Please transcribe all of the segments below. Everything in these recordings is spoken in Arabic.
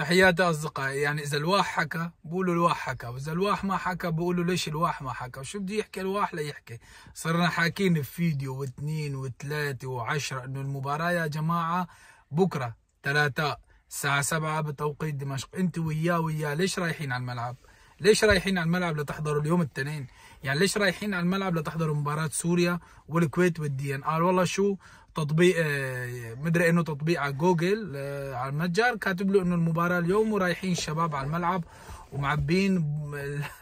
تحياتي اصدقائي يعني اذا الواح حكى بقولوا الواح حكى واذا الواح ما حكى بقولوا ليش الواح ما حكى وشو بده يحكي الواح ليحكي صرنا حاكين في فيديو واثنين وثلاثه وعشرة انه المباراه يا جماعه بكره ثلاثاء الساعه سبعة بتوقيت دمشق انت وياه وياه ليش رايحين على الملعب ليش رايحين على الملعب لتحضروا اليوم الاثنين يعني ليش رايحين على الملعب لتحضروا مباراه سوريا والكويت والدي ان ار والله شو تطبيق آه، مدري انه تطبيق على جوجل آه، على المتجر كاتب له انه المباراه اليوم ورايحين الشباب على الملعب ومعبين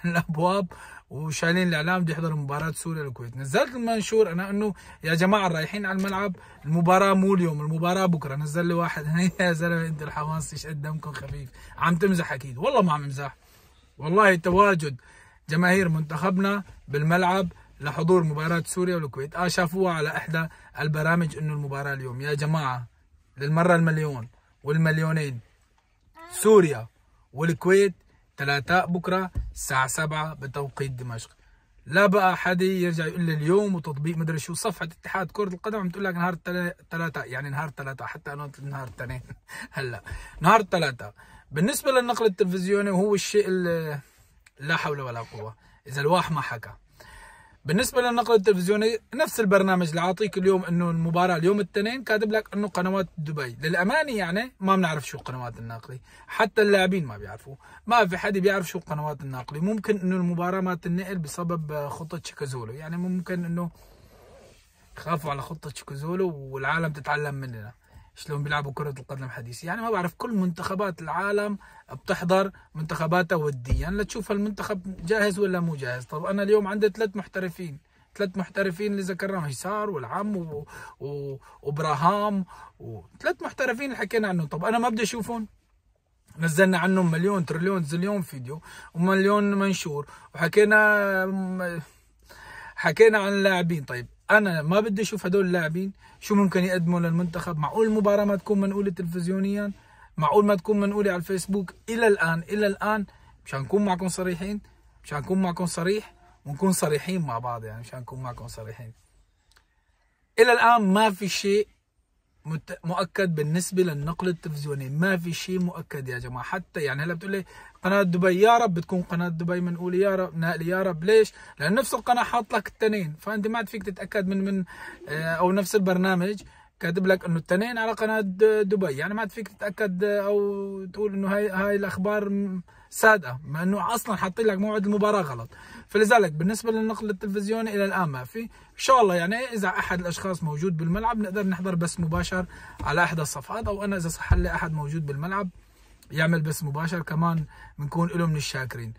الابواب وشايلين الاعلام بده يحضر مباراه سوريا الكويت نزلت المنشور انا انه يا جماعه رايحين على الملعب المباراه مو اليوم المباراه بكره نزل لي واحد يا زلمه انت الحواس ايش قدامكم خفيف عم تمزح اكيد والله ما عم امزح والله تواجد جماهير منتخبنا بالملعب لحضور مباراة سوريا والكويت آه شافوها على إحدى البرامج إنه المباراة اليوم يا جماعة للمرة المليون والمليونين سوريا والكويت ثلاثاء بكرة الساعة سبعة بتوقيت دمشق لا بقى حد يرجع يقول لي اليوم وتطبيق مدري شو صفحة اتحاد كرة القدم عم تقول لك نهار الثلاثاء يعني نهار الثلاثاء حتى انا نهار الاثنين هلا نهار الثلاثاء بالنسبة للنقل التلفزيوني وهو الشيء لا حول ولا قوة إذا الواح ما حكى بالنسبه للنقل التلفزيوني نفس البرنامج اللي عاطيك اليوم انه المباراه اليوم الاثنين كاتب لك انه قنوات دبي للامانه يعني ما بنعرف شو قنوات الناقله حتى اللاعبين ما بيعرفوا ما في حد بيعرف شو قنوات الناقله ممكن انه المباراه ما تنقل بسبب خطه شيكازولو يعني ممكن انه خافوا على خطه شيكازولو والعالم تتعلم مننا شلون بيلعبوا كرة القدم حديثة يعني ما بعرف كل منتخبات العالم بتحضر منتخباتها وديا يعني لتشوف المنتخب جاهز ولا مو جاهز طب أنا اليوم عندي ثلاث محترفين ثلاث محترفين اللي ذكرناهم هيسار والعم و... و... وابراهام وثلاث محترفين اللي حكينا عنهم طب انا ما بدي اشوفهم نزلنا عنهم مليون تريليون زليون فيديو ومليون منشور وحكينا حكينا عن اللاعبين طيب انا ما بدي اشوف هدول اللاعبين شو ممكن يقدموا للمنتخب معقول المباراه ما تكون منقوله تلفزيونيا معقول ما تكون منقوله على الفيسبوك الى الان الى الان مشان نكون معكم صريحين مشان نكون معكم صريح ونكون صريحين مع بعض يعني مشان نكون معكم صريحين الى الان ما في شيء مؤكد بالنسبه للنقل التلفزيوني ما في شيء مؤكد يا جماعه حتى يعني هلا بتقول لي قناه دبي يا رب بتكون قناه دبي منقول يا رب نقل يا رب ليش لان نفس القناه حاط لك التنين فانت ما عاد فيك تتاكد من من آه، او نفس البرنامج كاتب لك انه التنين على قناه دبي يعني ما فيك تتاكد او تقول انه هاي هاي الاخبار صادقه مع انه اصلا حاطين لك موعد المباراه غلط فلذلك بالنسبه للنقل التلفزيوني الى الان ما في ان شاء الله يعني اذا احد الاشخاص موجود بالملعب نقدر نحضر بس مباشر على احدى الصفحات او انا اذا صح لي احد موجود بالملعب يعمل بس مباشر كمان بنكون له من الشاكرين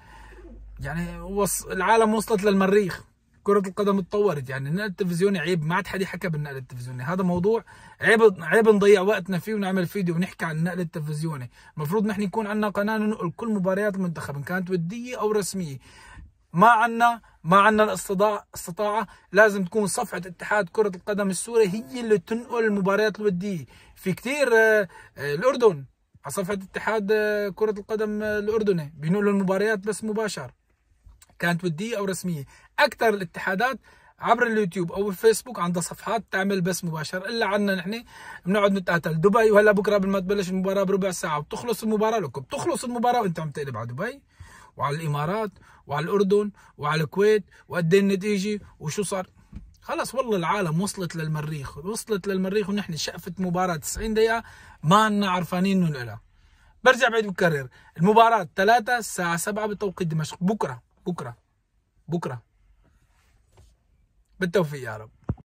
يعني وص... العالم وصلت للمريخ كره القدم تطورت يعني النقل التلفزيوني عيب ما عاد حد يحكى بالنقل التلفزيوني هذا موضوع عيب عيب نضيع وقتنا فيه ونعمل فيديو ونحكي عن النقل التلفزيوني المفروض نحن يكون عندنا قناه ننقل كل مباريات المنتخب ان كانت وديه او رسميه ما عندنا ما عندنا الاستطاعة لازم تكون صفحة اتحاد كرة القدم السوري هي اللي تنقل المباريات الودية في كثير آه، آه، الأردن على صفحة اتحاد آه، كرة القدم الأردني بينقلوا المباريات بس مباشر كانت ودية أو رسمية اكثر الاتحادات عبر اليوتيوب او الفيسبوك عندها صفحات تعمل بث مباشر الا عنا نحن بنقعد نتقاتل دبي وهلا بكره قبل ما تبلش المباراه بربع ساعه وبتخلص المباراه لكم بتخلص المباراه وانت عم تقلب على دبي وعلى الامارات وعلى الاردن وعلى الكويت وقد ايه النتيجه وشو صار خلص والله العالم وصلت للمريخ وصلت للمريخ ونحن شقفة مباراة 90 دقيقة ما لنا عرفانين انه لها برجع بعيد بكرر المباراة 3 الساعة 7 بتوقيت دمشق بكرة بكرة بكرة بالتوفيق يا رب